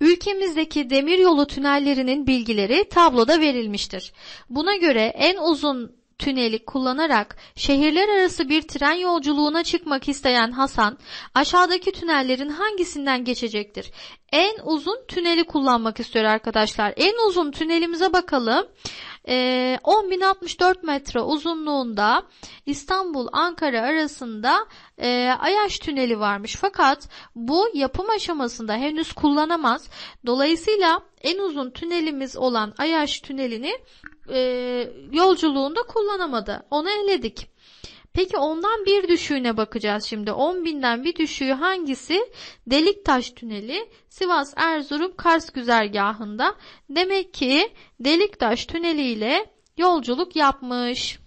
Ülkemizdeki demiryolu tünellerinin bilgileri tabloda verilmiştir. Buna göre en uzun tüneli kullanarak şehirler arası bir tren yolculuğuna çıkmak isteyen Hasan aşağıdaki tünellerin hangisinden geçecektir? En uzun tüneli kullanmak istiyor arkadaşlar. En uzun tünelimize bakalım. 10.064 ee, metre uzunluğunda İstanbul-Ankara arasında e, Ayaş Tüneli varmış. Fakat bu yapım aşamasında henüz kullanamaz. Dolayısıyla en uzun tünelimiz olan Ayaş Tüneli'ni e, yolculuğunda kullanamadı. Onu eledik. Peki ondan bir düşüğüne bakacağız şimdi. 10 binden bir düşüğü hangisi? Deliktaş Tüneli Sivas Erzurum Kars güzergahında. Demek ki Deliktaş Tüneli ile yolculuk yapmış.